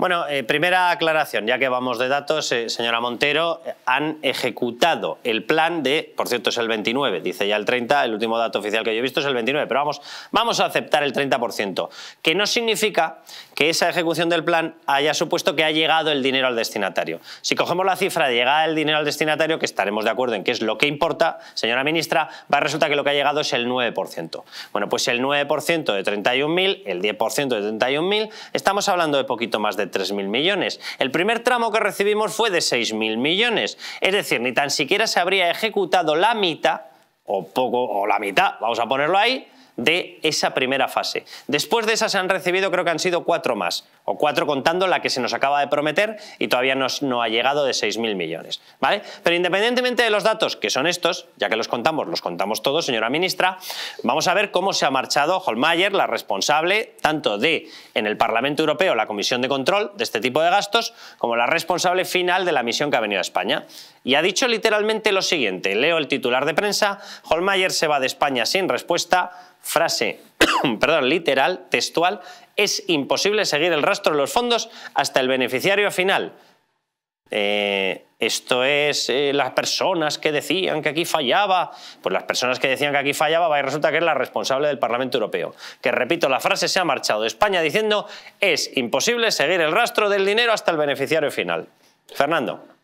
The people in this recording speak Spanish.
Bueno, eh, primera aclaración, ya que vamos de datos, eh, señora Montero, han ejecutado el plan de, por cierto es el 29, dice ya el 30, el último dato oficial que yo he visto es el 29, pero vamos, vamos a aceptar el 30%, que no significa que esa ejecución del plan haya supuesto que ha llegado el dinero al destinatario. Si cogemos la cifra de llegada del dinero al destinatario, que estaremos de acuerdo en que es lo que importa, señora ministra, va a resultar que lo que ha llegado es el 9%. Bueno, pues el 9% de 31.000, el 10% de 31.000, estamos hablando de poquito más de 3.000 millones. El primer tramo que recibimos fue de 6.000 millones. Es decir, ni tan siquiera se habría ejecutado la mitad, o poco, o la mitad, vamos a ponerlo ahí, de esa primera fase. Después de esas se han recibido, creo que han sido cuatro más, o cuatro contando la que se nos acaba de prometer y todavía nos, no ha llegado de 6.000 millones. ¿vale? Pero independientemente de los datos, que son estos, ya que los contamos, los contamos todos, señora ministra, vamos a ver cómo se ha marchado Holmayer, la responsable tanto de, en el Parlamento Europeo, la Comisión de Control de este tipo de gastos, como la responsable final de la misión que ha venido a España. Y ha dicho literalmente lo siguiente, leo el titular de prensa, Holmayer se va de España sin respuesta frase perdón, literal, textual, es imposible seguir el rastro de los fondos hasta el beneficiario final. Eh, esto es eh, las personas que decían que aquí fallaba. Pues las personas que decían que aquí fallaba, y resulta que es la responsable del Parlamento Europeo. Que repito, la frase se ha marchado de España diciendo es imposible seguir el rastro del dinero hasta el beneficiario final. Fernando.